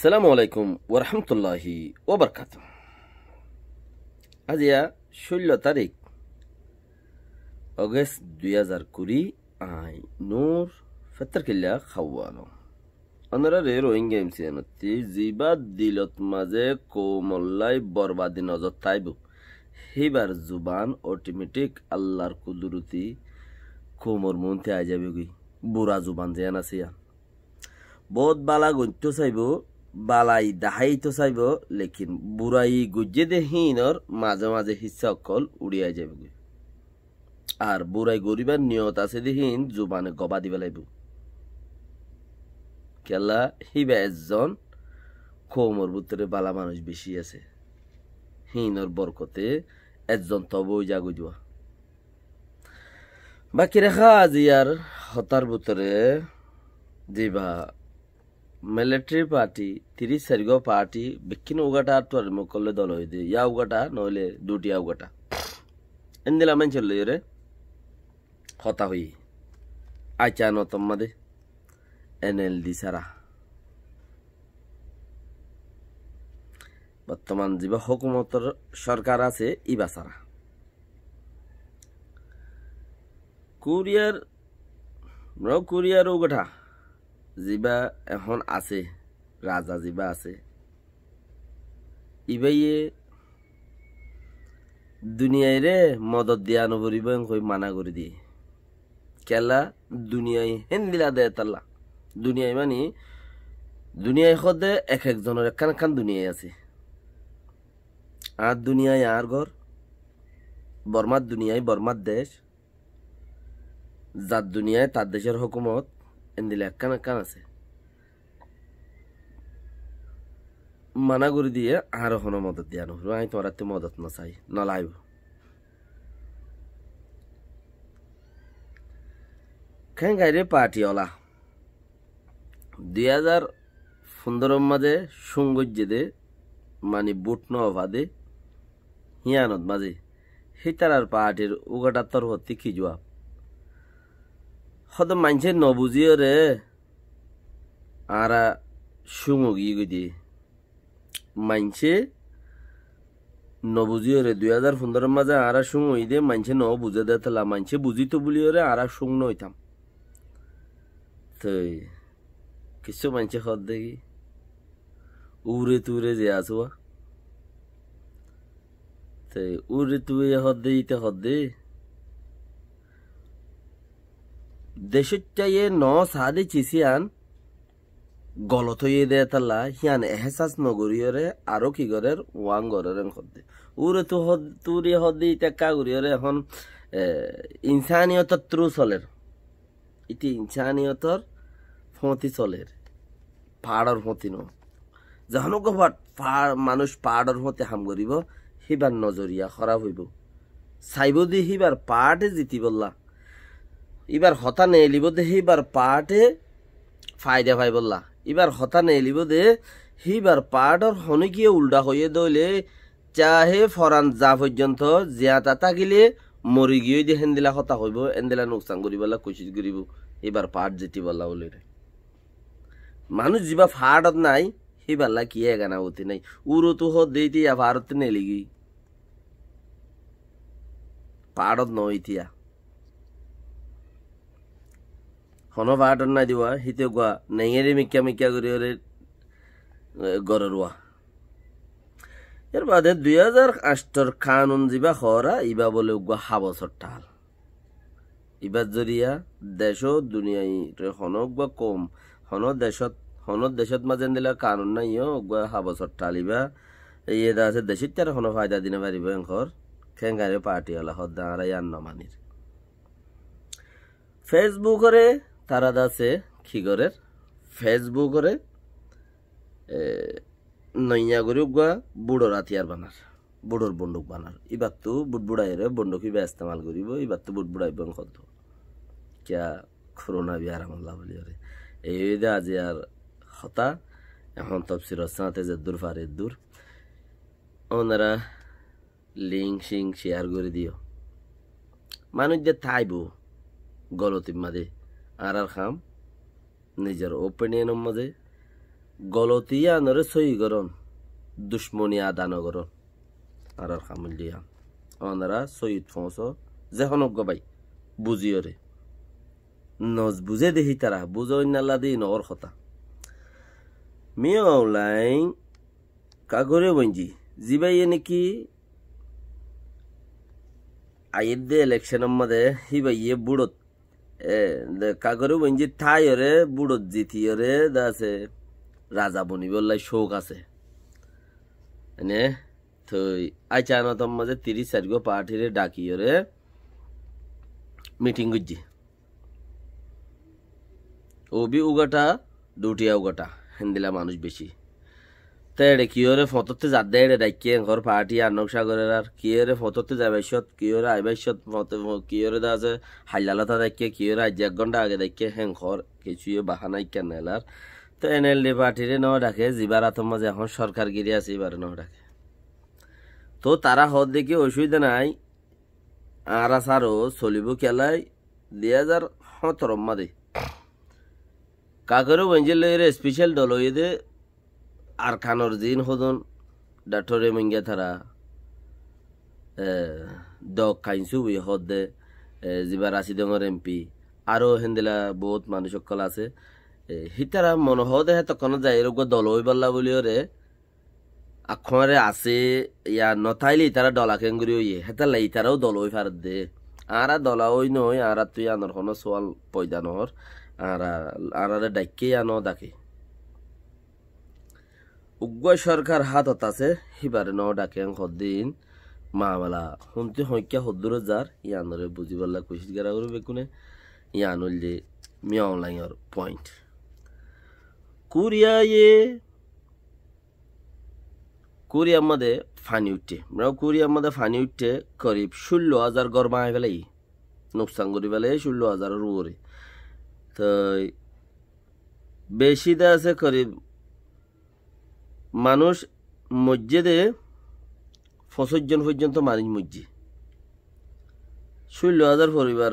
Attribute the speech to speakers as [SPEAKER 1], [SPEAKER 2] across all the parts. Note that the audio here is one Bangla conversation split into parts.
[SPEAKER 1] সালামু আলাইকুম ওরহামতুল্লাহি ওবরকাত আজিয়া ষোল তারিখ অগস্ট দুই হাজার কুড়ি আই নূর ফেতর কিল্লা খাওয়ানো অনরারে রোহিঙ্গা এমসিয়ানতি জিবা দিলত মাঝে কোমল্লাই বরবাদি নজর তাইব সেইবার জুবান অটোমেটিক আল্লাহর কুদুরতি কোমর মনতে আই যাবে গই বুড়া জুবান যেন আছে বহুত বালা গত্য চাইব বালাই দাহাই তো চাইব লেকিন বুড়াই গুজে হিনর মাঝে মাঝে হিসা অকল উড়িয়াই যাইব আর বুড়াই গরিবের নিয়ত আছে দেহীন জুবানে গবা দিব লাইব কেলা হিবা একজন কোমর বুতরে বালা মানুষ বেশি আছে হিনর বরকতে একজন তবই জাগু দেওয়া বাকি রেখা আজি আর হতার ভিতরে দিবা ಮಿಲಿಟರಿ ಪಾರ್ಟಿ ತಿರಿ ಸರಿಗೋ ಪಾರ್ಟಿ ಬೆಕ್ಕಿನ ಒಗಟ ಆತ್ವಾರ ಮಕ್ಕಳು ದೊಲ ಇದು ಯಾವ ಒಗಟ ನೋಲೆ ಡ್ಯೂಟಿ ಯಾವ ಒಗಟ ಎಂದಿಲ್ಲ ಮಂಚಲ್ಲ ಇವರೇ ಹೊತ ಹೊಯ್ ಆಚೆ ಅನ್ನೋ ತಮ್ಮದೆ ಎನ್ ಎಲ್ ಡಿ ಸಾರಾ বর্তমান যা হকুমতর সরকার আছে ইবাসারা কুরিয়ার কুরিয়ার ওগঠা জিবা এখন আছে রাজা জিবা আছে ইবাইয়ে দুনিয়ায় রে মদত দিয়া নবরিব কই মানা করে দিয়ে কেলা দুনিয়ায় দিলা দেয় তাল্লা দুনিয়ায় মানে দুনিয়ায় সদে এক একজনের একখান একখান দুনিয়ায় আছে আর দুনিয়ায় আর ঘর বর্মার দুনিয়ায় বর্মার দেশ যার দুনিয়ায় তার দেশের হকুমত এন্দিলে একখান একখান আছে মানা করে দিয়ে আর হনো মদত দিয়া নহরু আই তোমার তো মদত না চাই না খেং গাইরে পার্টি অলা দুই হাজার পনেরো মাঝে সৌন্দর্যে দে মানে বুট নভাদে হিয়ানত মাঝে হিতারার পাহাটের উগাটাত্তর হতে কি হদ মানছে নবুঝিও রে আর সুমগি গদি মানছে নবুঝিও রে দুই হাজার পনেরো মাঝে আর সুং দে মানছে ন বুঝে দে তালা মানছে তো বলিও রে আর সুং নইতাম তৈ কিছু মানছে হত দেখি উরে তুরে যে আসবা উরে উড়ে হত দে ইতে হত দে দেশটায়ে ন সাদে চিসিয়ান গলত হয়ে দেয় তালা হিয়ান এহসাস নগরীয়রে আরো কি করে ওয়াং গরের হদ্দে উরে তু হদ তুরি হদ্দি ইটা কাগুরিয়রে এখন ইনসানিয়তর ত্রু চলের ইটি ইনসানিয়তর ফতি চলের পাহাড়র ফতি ন যখন গভাট পাহাড় মানুষ পাহাড়র ফতে হাম করিব সিবার নজরিয়া খরাব হইব চাইব দি সিবার পাহাড়ে জিতি বললা এবার হতানে এলিব দে সেইবার পাটে ফায়দা ভাই বললা এবার হতানে এলিব দে পাট পাহাড়র হনে গিয়ে উল্টা হয়ে দইলে চাহে ফরান যা পর্যন্ত জিয়াতা থাকিলে মরি গিয়ে দিয়ে হেন্দিলা হতা হইব এন্দিলা নোকসান বলা কুচিত করিব এবার পাট যেটি বলা বলে মানুষ যা ফাট নাই সেইবালা কি এগানা হতে নাই উরো তো হত দেই দিয়া ভারত নেলিগি পাড়ত নয় ইতিয়া হনভাৰ নাই দিৱা সিটো কোৱা নেঙেৰি মিকা মিকা কৰি হলে গৰৰুৱা ইয়াৰ বাদে দুই হাজাৰ আঠৰ কানুন যিবা সৰা ইবা বোলে কোৱা সাবছৰ তাল ইবাৰ জৰিয়া দেশ দুনিয়াই হনক বা কম হন দেশত হনত দেশত মাজে দিলা কানুন নাই অ' কোৱা সাবছৰ তাল ইবা এই এটা আছে দেশত আৰু হন ফাইদা দিনে পাৰিব এংঘৰ খেংগাৰে পাৰ্টি হ'লে সদ ডাঙৰ ইয়াৰ নমানিৰ ফেচবুকৰে তারা দাসে কি করে ফেসবুকরে নৈয়া গরিব গা বুড়োর আতিয়ার বানার বুড়োর বন্দুক বানার এবার তো বুটবুড়াইরে বন্দুক ইবা ইস্তেমাল করিব এবার তো বুটবুড়াই বং কত কিয়া করোনা বি আমল্লা বলি ওরে এই আজি আর হতা এখন তফসির সাথে যে দূর ফারে দূর ওনারা লিঙ্ক সিং শেয়ার করে দিও মানুষ যে থাইব গলতিম্মা দিয়ে আরার খাম নিজের ওপেনিয়নের মাঝে গলতিয়া নরে সই গরণ দুশ্মনী আদান গরণ আরার খাম লিয়া অনারা সৈয়দ ফৌস যেখন গবাই বুঝিয়রে নজ বুঝে দেখি তারা বুঝই নালা দিই নগর কথা মিয়াও লাইন কাগরে বঞ্জি জিবাইয়ে নাকি আইয়ের দে ইলেকশনের মাঝে হিবাইয়ে বুড়ত কাকরে বঞ্জি ঠাই রে বুড়ো জিথি রে দাসে রাজা বললাই শোক আছে এনে থই আইচা তম মাঝে তিরিশ পার্টি রে ডাকি রে মিটিং গুজি ওবি উগাটা দুটিয়া উগাটা হেন্দিলা মানুষ বেশি তেড়ে কিয়রে ফটোতে যা রে ডাকি ঘর পার্টি আর নকশাগরের আর কিয়রে ফততে যাবে সত কিয়রে আইবে সত কিয়রে দা আছে হাইলালতা দেখে কিয়রে আজ এক ঘন্টা আগে দেখে ঘর কিছুই বাহানাই কেন এলার তো এনএলডি পার্টিরে ন ডাকে জিবার আতম মাঝে এখন সরকার গিরি আছে এবার ন ডাকে তো তারা হদ দেখি অসুবিধা নাই আর আসারও চলিব খেলাই দুই হাজার সতেরো মাদে কাকেরও বেঞ্জিল স্পেশাল দল দে আর খানোর দিন হদন ডাঠরে মঙ্গা তারা দক খাইছু বই দে যিবা রাশি ডঙর এমপি আরও হেন্দেলা বহুত মানুষ সকল আছে হিতারা মনে হদে তখন যায় রোগ দল হই বললা বলিও রে আখরে আছে ইয়া নথাইলে ইতারা ডলা কেঙ্গুরি হইয়ে হেতালে ইতারাও দল হই ফার দে আরা দলা হই নয় আরা তুই আনর কোনো সোয়াল পয়দা নহর আরা আনারে ডাইকে আনো ডাকে উগুয়া সরকার হাতত আছে সিবারে ন ডাকেন দিন মামলা শুনতে সংখ্যা সদ্দুর যার ইয়ানরে বুঝি পারলা কৈছিল গেরা করু বেকুনে ইয়ানুল যে মিয়াওলাইঙর পয়েন্ট কুরিয়ায়ে কোরিয়ার মধ্যে ফানি উঠে কুরিয়ার মধ্যে ফানি উঠে করিব ষোলো হাজার গরমা হয়ে পেলাই নোকসান করি পেলাই ষোলো হাজার রুয়ে তো বেশি দা আছে করিব মানুষ মসজিদে জন পর্যন্ত মানুষ মসজিদ ষোলো হাজার পরিবার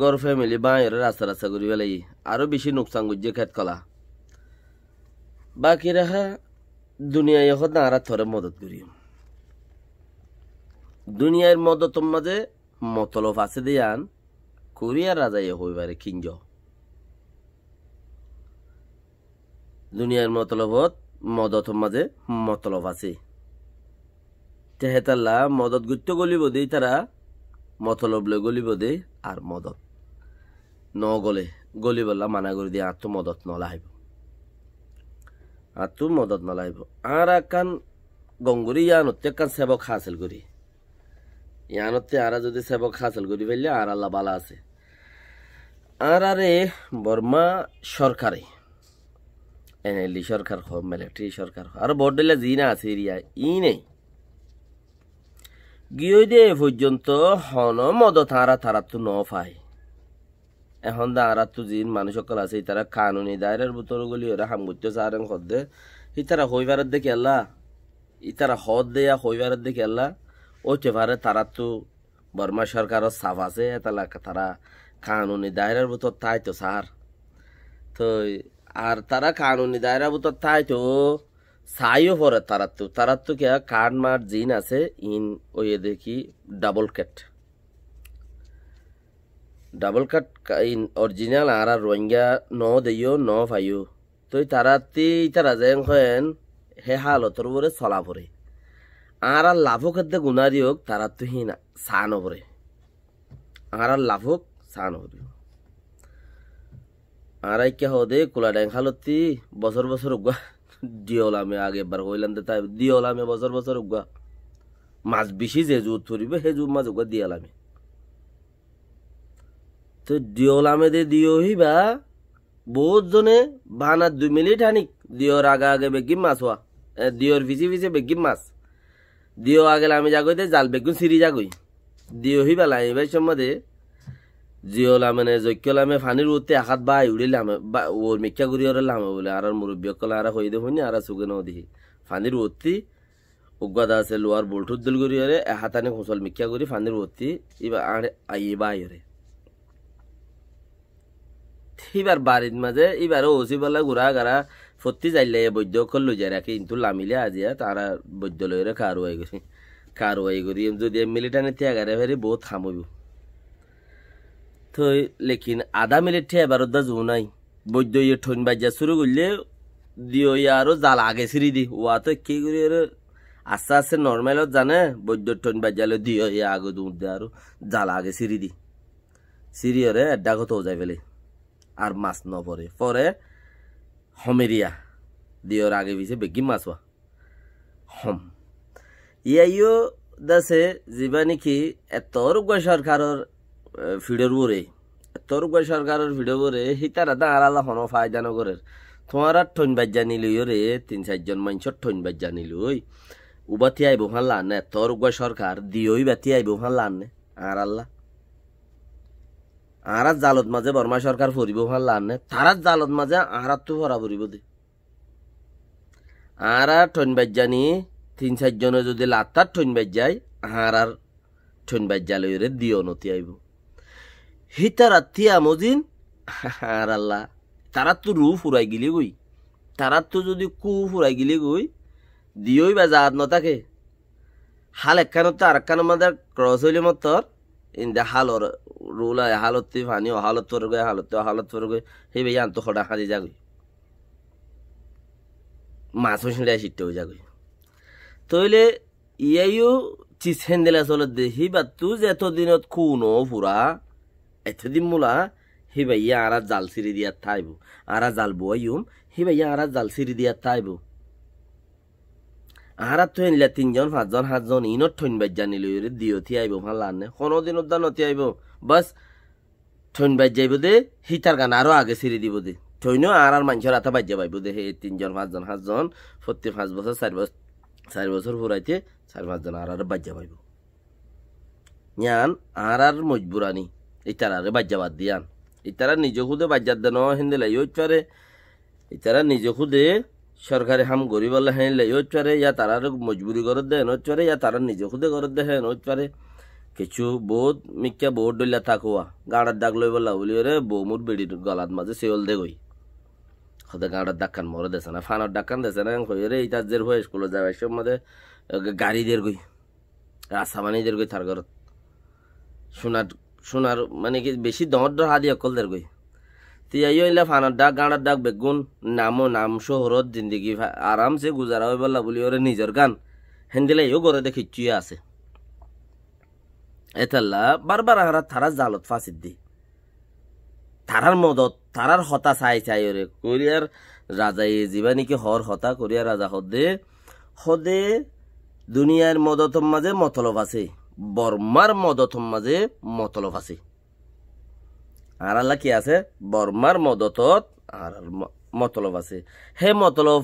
[SPEAKER 1] গড় ফ্যামিলি বাঁয়ের রাস্তা রাস্তা করি পেলাই আরও বেশি নোকসান করছে খেত কলা বাকি রাখা দুনিয়ায় এখন নারা থরে মদত করি দুনিয়ার মদত মাঝে মতলব আছে দিয়ান কোরিয়ার রাজাই হইবার কিঞ্জ দুনিয়ার মতলবত মদত মাঝে মতলব আছে তেহেতাল্লা মদত গুত্য গলিব দেই তারা মতলব লৈ গলিব দে আর মদত নগলে বললা মানা করে দিয়ে আঁতো মদত নলাহিব আঁতো মদত নলাহিব আর কান গঙ্গুরি ইয়ানতে একান সেবক হাসিল করি ইয়ানতে আর যদি সেবক হাসিল করি বললে আর আল্লাহ বালা আছে আর আরে বর্মা সরকারে এনএলডি সরকার হ মিলিটারি সরকার হ আর বর্ডেলা জিনা আছে এরিয়া ই নেই গিয়ে দে পর্যন্ত হন মদ তাঁরা তারা তো ন পায় এখন দাঁড়া তো জিন মানুষ সকল আছে তারা কানুনি দায়ের বুতর গুলি ওরা হাম করতে সারেন হদ দে ইতারা হইবারের দেখে আল্লাহ তারা হদ দেয়া হইবারের দেখে আল্লাহ ও চেভারে তারা তো বর্মা সরকারও সাফ আছে তারা কানুনি দায়ের বুতর তাই তো সার তো আর তারা কানুনি দায়রাবুত তাই তো সাইও পরে তারার তো কে কান মার জিন আছে ইন ওই দেখি double cut double cut in original আর আর রোহিঙ্গা ন দিও ন ফাইও তো তারা তি তারা যেন হেন হে হালতর পরে চলা পরে আর আর লাভক খেতে গুণারি হোক তারা তো হিনা সান পরে আর আর লাভক সান পরে আড়াইকা হে কোলা ড্যাং হালতি বছর বছর উগা দিওলামে আগে এবার হইলাম তাই দিওলামে বছর বছর উগা মাছ বেশি যে জুত ধরিবে সে জুত মাছ উগা দিয়ালামে তো দিওলামে দে দিওহি বা বহুত জনে বাহানা দুই মিনিট হানিক দিওর আগে আগে বেগিম মাছ হওয়া দিওর ভিজে ভিজে বেগিম মাছ দিও আগে আমি যাগই দে জাল বেগুন সিঁড়ি যাগই দিওহি বা লাইবার সম্বন্ধে জিও লামেনে ফানির উঠতে আঘাত বাই উড়ি লামে বা ওর মিক্ষা করি ওরা লামে বলে আর মুরব্বী কলে আর হই দেখুন আর চুগে নদী ফানির উঠতি দা আছে লোয়ার বোল্টুর দুল করি ওরে হাতানে হুঁচল মিক্ষা করি ফানির উঠতি ইবা আড়ে আই বাই ওরে এবার বাড়ির মাঝে এবারে ওসি বলা ঘুরা গারা ফত্তি যাইলে বৈদ্য অক্ষর লই যায় রাখি কিন্তু লামিলে আজিয়া তারা বৈদ্য লইরে কারুয়াই করি কারুয়াই করি যদি মিলিটানে ত্যাগারে ফেরি বহুত থামবো থৈ লেকিন আধা মিনিট ঠে এবার দা জু নাই বৈদ্য ইয়ে ঠোন বাজ্যা শুরু করলে দিও ইয়ে আরো জাল আগে ছিঁড়ি দি ওয়া তো কি করে আস্তে আস্তে নর্মালত জানে বৈদ্য ঠোন বাজ্যালে দিও ইয়ে আগে দৌড় দে আরো জাল আগে ছিঁড়ি দি সিরিয়রে ডাকত যায় ফেলে আর মাছ ন পরে পরে হমেরিয়া দিওর আগে পিছিয়ে বেগি মাছওয়া হম ইয়াইও দাসে যিবা নেকি এত রোগ সরকারের ফিডের বরে তোর গই সরকারের ভিডিও বরে হিতারা দাঁড়ালা হনো ফায়দা নগরের তোমার আর ঠন বাজ্জা নিলিও রে তিন চারজন মানুষের ঠৈন বাজ্জা নিলই উবাতি আইব ভান লানে তোর গই সরকার দিওই বাতি আইব ভান লানে আর আল্লাহ আর জালত মাঝে বর্মা সরকার ফুরিব ভাল লানে তারাত জালত মাঝে আর তো ভরা ফুরিব দে আঁরা ঠৈন জানি তিন চারজনে যদি লাত্তার ঠৈন ঠন আঁরার ঠৈন বাজ্জালয়রে দিও নতি আইব হিতাৰাথি আমোদিন আল্লাহ তাৰাতটো ৰু ফুৰাই গিলি গৈ তাৰাতটো যদি কু ফুৰাই গিলি গৈ দিয়ৈ বা জাহাত নাথাকে হাল এখানত আৰক্ষান আমাৰ ক্ৰছ হ'লে মই তৰ ইন্দা হালৰ ৰোলা এহালতে ভানি অহালত ফৰগৈ এহালতে অহালত ফৰগৈ সেই বেয়া আনটো সদা সাজি যাগৈ মাছো চিন্তাই চিট্ট হৈ যাগৈ তইলে ইয়াইও চিচেন দিলে আচলতে সি বাটো জেঠৰ দিনত খুন ফুৰা এতদিন মোলা হি ভাইয়া আরা জাল সিঁড়ি দিয়া থাইব আরা জাল বইম হি ভাইয়া আরা জাল সিঁড়ি দিয়া থাইব আহারা তো এনলে তিনজন পাঁচজন সাতজন ইনত ঠৈন বাজ্যা নিল দিও থি আইব ভাল আনে কোনো দিন উদ্যান অতি আইব বাস ঠৈন যাইব দে হিতার গান আরও আগে সিঁড়ি দিব দে ঠৈনও আর আর মানুষের আতা বাজ্যা পাইব দে সেই তিনজন পাঁচজন সাতজন প্রতি পাঁচ বছর চার বছর চার বছর ফুরাইতে চার পাঁচজন আর আর বাজ্যা পাইব ইয়ান আর আর মজবুরানি ইতারারে বাজ্যাবাদ দিয়ান ইতারা নিজে খুদে বাজ্যাত দেন হিন্দে লাইও চারে ইতারা নিজে খুদে সরকারি হাম গরিব আল্লাহ হ্যাঁ লাইও চারে ইয়া তারার মজবুরি করে দেন ও ইয়া তারা নিজে খুদে করে দে ও চারে কিছু বহুত মিক্কা বহুত ডলিয়া থাকুয়া গাঁড়ার দাগ লই বলা বলি রে বউ বেড়ি গলাত মাঝে সেওল দে গই হতে গাঁড়ার ডাক্কান মরে দেছে না ফানোর ডাক্কান দেছে না কই রে ইতার জের হয়ে স্কুলে যাবে সব মধ্যে গাড়ি দের গই রাস্তা মানি দের গই তার ঘর সোনার সোনার মানে কি বেশি দহর দর হাদি অকল দের গই তিয়াইও ইলা ফানার ডাক গানার ডাক বেগুন নামো নাম শহরত জিন্দগি আরামসে গুজারা হই বলা বলি ওরে নিজের গান হেন্দিলে ইও গরে দেখিচুই আছে এতাল্লা বারবার আহারা তারা জালত ফাঁসির দি তারার মদত তারার হতা চাই চাই ওরে কোরিয়ার রাজা এ জীবানিকে হর হতা কোরিয়া রাজা হদে হদে দুনিয়ার মদতর মাঝে মতলব আছে বর্মার মদতম মাঝে মতলব আছে আর আল্লাহ কি আছে বর্মার মদতত আর মতলব আছে হে মতলব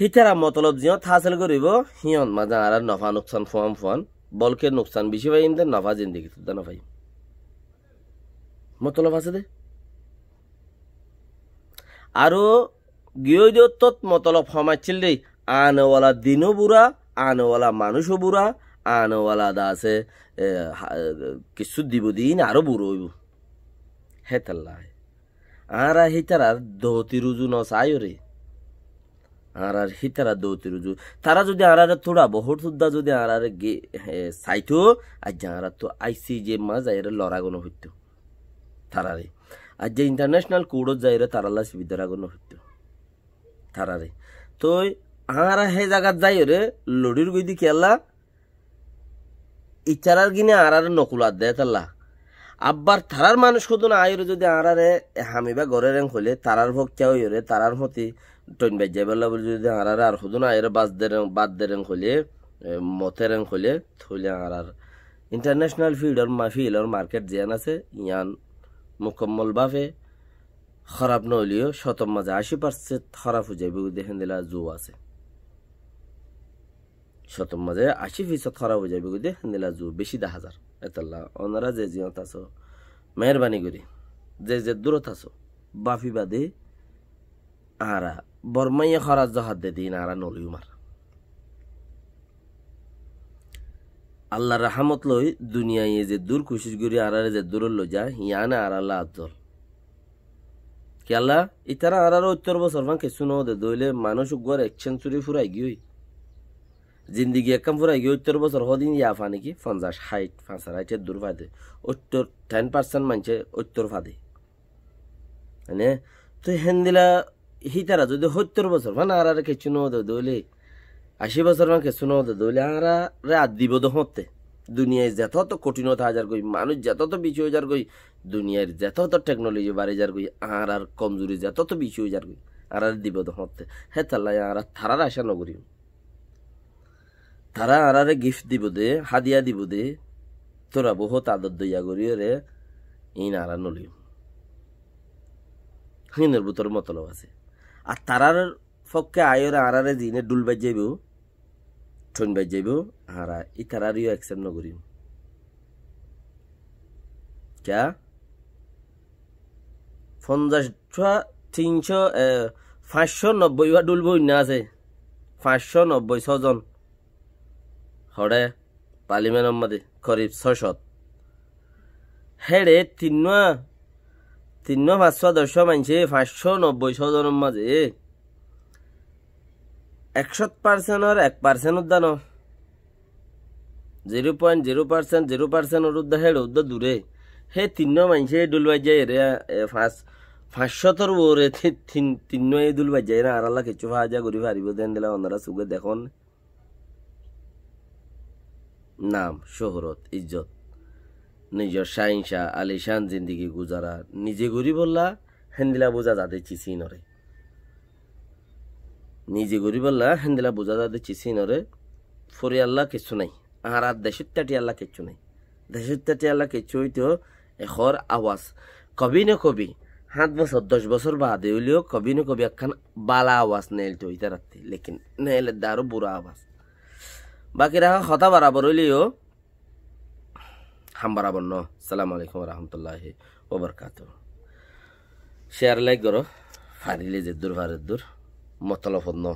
[SPEAKER 1] হিতারা মতলব যিহত হাসিল করিব সিহঁত মাজে আর নফা নোকসান ফুয়াম ফুয়ান বলকে নোকসান বেশি পাই দে নফা জিন্দগি তো না মতলব আছে দে আৰু গৃহত মতলব সমাইছিল দেই আনওয়ালা দিনও বুড়া আনওয়ালা মানুষও বুড়া আনওয়ালাদা আছে কিছু দিব দিন আরও বুড়ো হইব হেতাল্লা আর হিতারা দহতি রুজু ন রে আর আর হিতারা দৌতি রুজু তারা যদি আরারে তোড়া বহুত সুদ্ধা যদি আরারে গে সাইতো আর যারা তো আইসি যে মা যাইরে লড়াগনো হইতো তারারে আর যে ইন্টারন্যাশনাল কোর্টত যাইরে তারালা বিদ্যারাগনো হইতো তারারে তো আর হে জায়গাত যাইরে লড়ির গই দি খেলা ইচারার গিনে নকুল আর দেয় তাল্লা আব্বার তারার মানুষ না আয়রে যদি আড়ারে হামিবা গড়ে রেং হলে তারার ভক্তা হইরে তারার মতি টন বাজ্যা বেলা বলে যদি আড়ারে আর না আয়রে বাদ দে বাদ দে রেং হলে মতে রেং হলে থইলে আড়ার ইন্টারন্যাশনাল ফিল্ড ফিল্ডর আর মার্কেট জিয়ান আছে ইয়ান মুকম্মল ভাবে খারাপ নইলেও শতম মাঝে আশি পার্সেন্ট খারাপ হয়ে যাবে দেখেন দিলা জু আছে শতম মাঝে আশি ফিসদ খারাপ হয়ে যাবে বুঝে জু বেশি দা হাজার এতাল্লা ওনারা যে জিয়ত আছো মেহরবানি করি যে যে দূরত আছো বাফি বাদে আরা বর্মাইয়া খরাজ জহাত দে দিন আরা নলিউমার আল্লাহ রাহামত লই দুনিয়ায় যে দূর কোশিস করি আরারে যে দূর লো যা ইয়ানা আর আল্লাহ আদল কি আল্লাহ ইতারা আরারও উত্তর বছর ভাঙ কিছু নদে দইলে মানুষ গড় এক সেঞ্চুরি ফুরাই গিয়ে জিন্দিগি একাম ফুরাই গিয়ে উত্তর বছর হদিন ইয়া ফানি কি পঞ্চাশ হাইট পাঁচার হাইটের দূর ফাঁদে উত্তর টেন পার্সেন্ট মানছে উত্তর ফাঁদে মানে তো হেন দিলা হিতারা যদি সত্তর বছর মানে আর আর কিছু নহতে দৌলি আশি বছর মানে কিছু নহতে দৌলি আর আর আর দিব দহতে দুনিয়ায় যত তো কঠিনতা হাজার গই মানুষ যত তো বিচু হাজার গই দুনিয়ার যত তো টেকনোলজি বাড়ি যার গই আর আর কমজোরি যত তো বিচু হাজার গই আর আর দিব দহতে হে তাল্লাই আর থারার আশা নগরী তারা আরারে গিফট দিব দে হাদিয়া দিব দে তোরা বহুত আদর দইয়া করিও রে ইন আরা নলি হিনের বুতর মতলব আছে আর তারার ফককে আয়রা আরারে দিনে ডুল বাজ যাইব ঠন বাজ যাইব আর ই তারারিও অ্যাকসেপ্ট নগরি ক্যা পঞ্চাশটা তিনশো পাঁচশো নব্বই ডুলবই না আছে পাঁচশো নব্বই ছজন হড়ে পালিমে নম্মাদি করিব ছয়শত হেড়ে তিন্ন তিন্ন পাঁচশো দশশো মানছে পাঁচশো নব্বই ছজনের মাঝে একশত পার্সেন্টর এক পার্সেন্ট উদ্যান zero point zero percent zero পার্সেন্টর উদ্যা হেড় উদ্যা দূরে হে তিন্ন মানছে ডুলবাই যায় রে পাঁচ পাঁচশতর ওরে তিন্ন এই ডুলবাই যায় না আর আল্লাহ কিছু ভাজা করি ভারিব দেন দিলা অন্যরা সুগে দেখুন নাম শোহরত ইজ্জত নিজের শাহিনশা আলিশান জিন্দিগি গুজারা নিজে গরি বললা হেন্দিলা বোঝা যাদের চিসি নরে নিজে গরি বললা হেন্দিলা বোঝা যাদের চিসি নরে ফরি আল্লাহ কিছু নাই আর আর দেশের তাটি আল্লাহ কিচ্ছু নাই দেশের তাটি আল্লাহ কিচ্ছু হইতেও এখর আওয়াজ কবি না কবি সাত বছর দশ বছর বাদে হইলেও কবি না কবি একখান বালা আওয়াজ নেলতে হইতে রাখতে লেকিন নেলে দারো বুড়া আওয়াজ বাকি রাখা হতা বারাবর হইলেও হাম বারাবর ন সালাম আলাইকুম রহমতুল্লাহ ওবরকাত শেয়ার লাইক করো ফারিলে যে দূর ফারের দূর মতলফ ন